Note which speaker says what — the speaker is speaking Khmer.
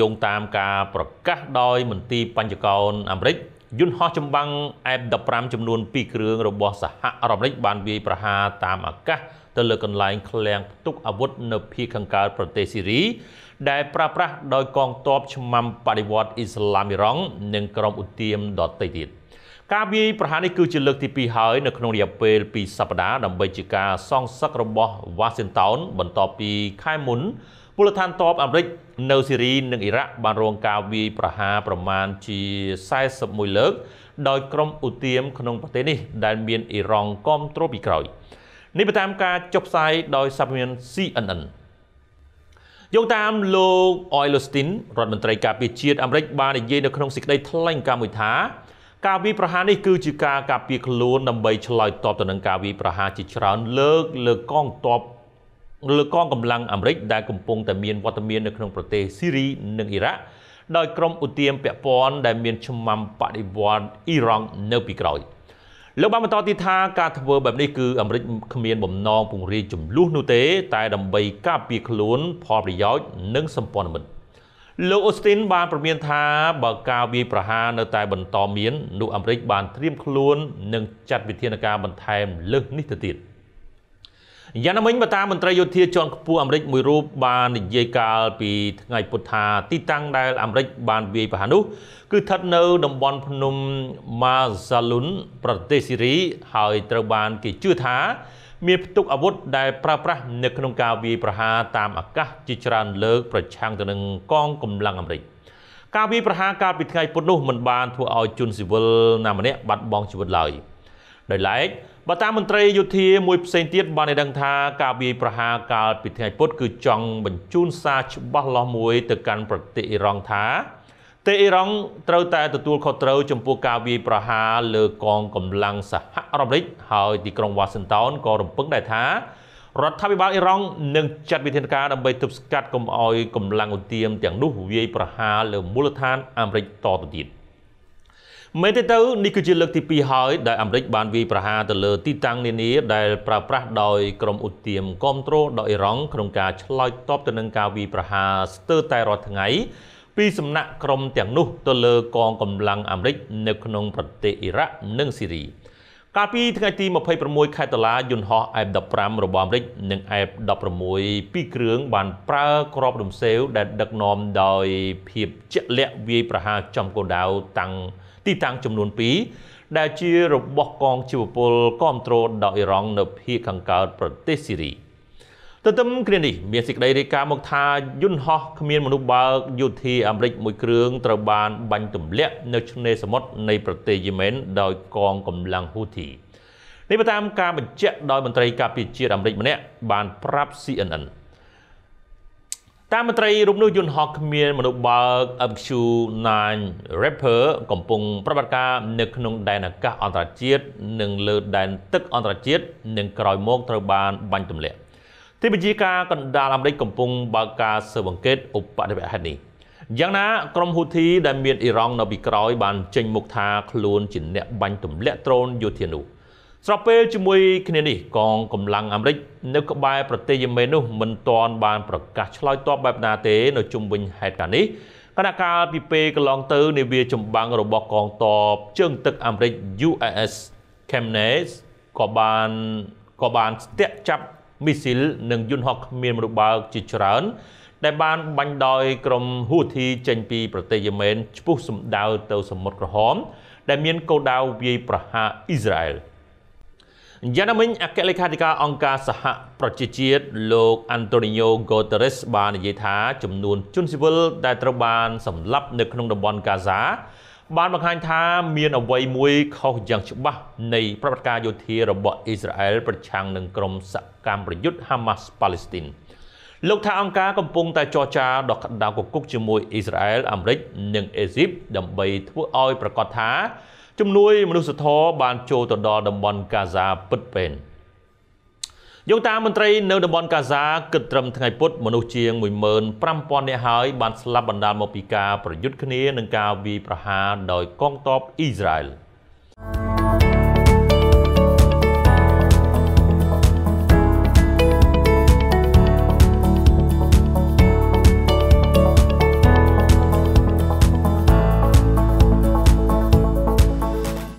Speaker 1: យោងតាមការប្រកាសដោយមន្ទីរបញ្ចកោណអាមេរិក យន្តហោះចម្បាំង F-15 ចំនួន2គ្រឿងរបស់សហរដ្ឋអាមេរិកបានវាយប្រហារតាមអាកាសទៅលើកន្លែងឃ្លាំងផ្ទុកអាវុធនៅភាគខាងកើតប្រទេសស៊ីរីដែលប្រើប្រាស់ដោយកងទ័ពឆ្មាំបដិវត្តអ៊ីស្លាមអ៊ីរ៉ង់និងក្រុមឧទាមដទៃទៀតការវាយប្រហារនេះគឺជាលើកទី2ហើយនៅក្នុងរយៈពេល2សប្តាហ៍ដើម្បីជាការសងសឹករបស់ Washington បន្ទាប់ពីខែមុនពលដ្ឋានទ័ពអាមេរិកនៅស៊ីរីនិងអ៊ីរ៉ាក់បានរងការវាយប្រហារប្រមាណជា41លើក ដោយក្រុមឧទាមក្នុងប្រទេសនេះ ដែលមានអ៊ីរ៉ង់គ្រប់គ្រងពីក្រោយនេះបតាមការចុះផ្សាយដោយសារព័ត៌មាន CNN យោងតាមលោកអ៊ុយឡូស្ទីនរដ្ឋមន្ត្រីការពារជាតិអាមេរិកបាននិយាយនៅក្នុងសេចក្តីថ្លែងការណ៍មួយថា ការវាយប្រហារនេះគឺជាការការពារខ្លួនដើម្បីឆ្លើយតបទៅនឹងការវាយប្រហារជាច្រើនលើកលើកងទ័ពលើកងកម្លាំងអាមេរិកដែលកំពុងតែមានវត្តមាននៅក្នុងប្រទេសស៊ីរីនិងអ៊ីរ៉ាក់ដោយក្រុមឧទាមពាក់ព័ន្ធដែលមានឈ្មោះបដិវត្តអ៊ីរ៉ង់នៅពីក្រោយលោកបានបន្តទៀតថាការធ្វើបែបនេះគឺអាមេរិកគ្មានបំណងពង្រាយចំនួននោះទេ តែដើម្បីការពារខ្លួនផលប្រយោជន៍និងសម្ព័ន្ធមិត្តលោកអូស្ទីនបានប្រមានថាបើការវាយប្រហារនៅតែបន្តមាននោះអាមេរិក បានត្រៀមខ្លួននិងចាត់វិធានការបន្ថែមលើសនេះទៅទៀត។យ៉ាងណាមិញបើតាមមន្ត្រីយោធាជាន់ខ្ពស់អាមេរិកមួយរូបបាននិយាយកាលពីថ្ងៃពុធថាទីតាំងដែលអាមេរិកបានវាយប្រហារនោះគឺស្ថិតនៅតំបន់ភ្នំម៉ាហ្សាលុនប្រទេសស៊ីរីហើយត្រូវបានគេជឿថាមានផ្ទុកអាវុធដែលប្រើប្រាស់នៅក្នុងការវាយប្រហារតាមអាកាសជាច្រើនលើកប្រឆាំងទៅនឹងកងកម្លាំងអាមេរិកការវាយប្រហារកាលពីថ្ងៃពុធនោះមិនបានធ្វើឲ្យជនស៊ីវិលណាម្នាក់បាត់បង់ជីវិតឡើយដោយឡែកបើតាមមន្ត្រីយោធាមួយផ្សេងទៀតបានឲ្យដឹងថាការវាយប្រហារកាលពីថ្ងៃពុធគឺចង់បញ្ជូនសារច្បាស់លាស់មួយទៅកាន់ប្រទេសអ៊ីរ៉ង់ថាទេអ៊ីរ៉ង់ត្រូវតែទទួលខុសត្រូវចំពោះការវាយប្រហារលើកងកម្លាំងសហរដ្ឋអាមេរិកហើយទីក្រុងវ៉ាស៊ីនតោនក៏រំពឹងដែរថារដ្ឋាភិបាលអ៊ីរ៉ង់នឹងចាត់វិធានការដើម្បីទប់ស្កាត់កុំឲ្យកម្លាំងឧទាមទាំងនោះវាយប្រហារលើមូលដ្ឋានអាមេរិកតទៅទៀត។មែនទេទៅនេះគឺជាលើកទី2ហើយដែលអាមេរិកបានវាយប្រហារទៅលើទីតាំងនានា ដែលប្រើប្រាស់ដោយក្រុមឧទាមគ្រប់គ្រងដោយអ៊ីរ៉ង់ក្នុងការឆ្លើយតបទៅនឹងការវាយប្រហារស្ទើរតែរាល់ថ្ងៃពីសំណាក់ក្រុមទាំងនោះទៅលើកងកម្លាំងអាមេរិកនៅក្នុងប្រទេសអ៊ីរ៉ាក់និងស៊ីរីកាលពីថ្ងៃទី26ខែតុលាយន្តហោះ F-15 របស់អាមេរិកនិង F-16 ពីរគ្រឿងបានប្រើក្របរំសេវដែលដឹកនាំដោយភាពជាក់លាក់វាយប្រហារចំគោលដៅតាំងពីទីតាំងចំនួន2ដែលជារបស់កងជីវពលគ្រប់គ្រងដោយអ៊ីរ៉ង់នៅភូមិខាងកើតប្រទេសស៊ីរីទន្ទឹមគ្នានេះមានសេចក្តីរាយការណ៍មកថាយន្តហោះគ្មានមនុស្សបើកយោធាអាមេរិកមួយគ្រឿងត្រូវបាន បាញ់ទម្លាក់នៅឆ្នេរសមុទ្រនៃប្រទេសយេម៉ែនដោយកងកម្លាំងហ៊ូធីនេះតាមការបញ្ជាក់ដោយមន្ត្រីការពារជាតិអាមេរិកម្នាក់បានប្រាប់ CNN តាមមន្ត្រីរូបនោះយន្តហោះគ្មានមនុស្សបើក MQ-9 Raptor កំពុងប្រតិបត្តិការនៅក្នុងដែនអាកាសអន្តរជាតិនិងលើដែនទឹកអន្តរជាតិនិងក្រោយមកត្រូវបាន បាញ់ទម្លាក់ទីបញ្ជាការកណ្ដាលអាមេរិកកំពុងបើកការស៊ើបអង្កេតឧបនិវេហេតុនេះយ៉ាងណាក្រុមហ៊ូធីដែលមានអ៊ីរ៉ង់នៅពីក្រោយបានចេញមុខថាខ្លួនជាអ្នកបាញ់ទម្លាក់ដ្រូនយោធានោះ។ស្របពេលជាមួយគ្នានេះកងកម្លាំងអាមេរិកនៅក្បែរប្រទេសយេម៉េននោះមិនទាន់បានប្រកាសឆ្លើយតបបែបណាទេនៅជុំវិញហេតុការណ៍នេះគណៈកាលពីពេលកន្លងទៅនាវាចម្បាំងរបស់កងទ័ពជើងទឹកអាមេរិក USS Kemnes ក៏បានក៏បានស្ទាក់ចាប់មីស៊ីលនិងយន្តហោះគ្មានរូបបើកជាច្រើន ដែលបានបាញ់ដោយក្រុមហ៊ូធីចេញពីប្រទេសយេម៉េនឆ្ពោះសម្ដៅទៅសមុទ្រក្រហមដែលមានគោលដៅវាយប្រហារអ៊ីស្រាអែល។យ៉ាងណាមិញអគ្គលេខាធិការអង្គការសហប្រជាជាតិលោកអាន់តូនីញ៉ូហ្គូតេរេសបាននិយាយថា ចំនួនជនស៊ីវិលដែលត្រូវបានសម្លាប់ នៅក្នុងតំបន់កាហ្សា បានបង្ហាញថាមានអ្វីមួយខុសយ៉ាងច្បាស់នៃប្រតិបត្តិការយោធារបស់អ៊ីស្រាអែលប្រឆាំងនឹងក្រុមសកម្មប្រយុទ្ធ Hamas Palestine លោកថាអង្គការកំពុងតែចរចាដកដៅគគុកជាមួយអ៊ីស្រាអែលអាមេរិកនិងអេស៊ីបដើម្បីធ្វើឲ្យប្រកាសថាជំនួយមនុស្សធម៌បានចូលទៅដល់តំបន់កាហ្សាពិតពេកយោងតាមមន្ត្រីនៅតំបន់កាហ្សាគិតត្រឹមថ្ងៃពុធមនុស្សជាង15000នាក់ហើយបានស្លាប់បណ្ដាលមកពីការប្រយុទ្ធគ្នានិងការវាយប្រហារដោយកងទ័ពអ៊ីស្រាអែល។